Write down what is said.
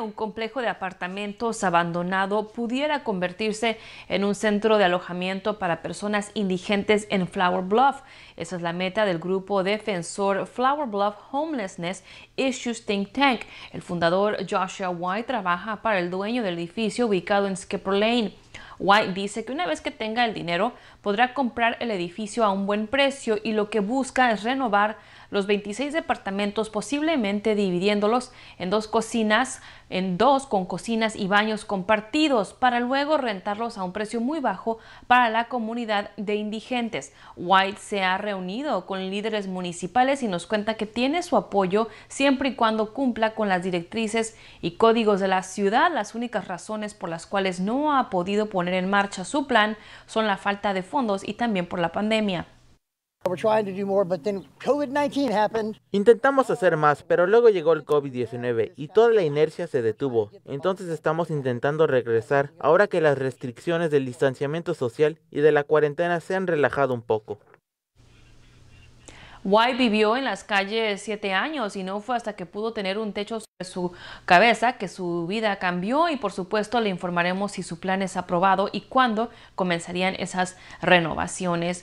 un complejo de apartamentos abandonado pudiera convertirse en un centro de alojamiento para personas indigentes en Flower Bluff. Esa es la meta del grupo defensor Flower Bluff Homelessness Issues Think Tank. El fundador Joshua White trabaja para el dueño del edificio ubicado en Skipper Lane. White dice que una vez que tenga el dinero podrá comprar el edificio a un buen precio y lo que busca es renovar los 26 departamentos, posiblemente dividiéndolos en dos cocinas, en dos con cocinas y baños compartidos, para luego rentarlos a un precio muy bajo para la comunidad de indigentes. White se ha reunido con líderes municipales y nos cuenta que tiene su apoyo siempre y cuando cumpla con las directrices y códigos de la ciudad. Las únicas razones por las cuales no ha podido poner en marcha su plan son la falta de fondos y también por la pandemia. Intentamos hacer más, pero luego llegó el COVID-19 y toda la inercia se detuvo. Entonces estamos intentando regresar ahora que las restricciones del distanciamiento social y de la cuarentena se han relajado un poco. White vivió en las calles siete años y no fue hasta que pudo tener un techo sobre su cabeza que su vida cambió y por supuesto le informaremos si su plan es aprobado y cuándo comenzarían esas renovaciones.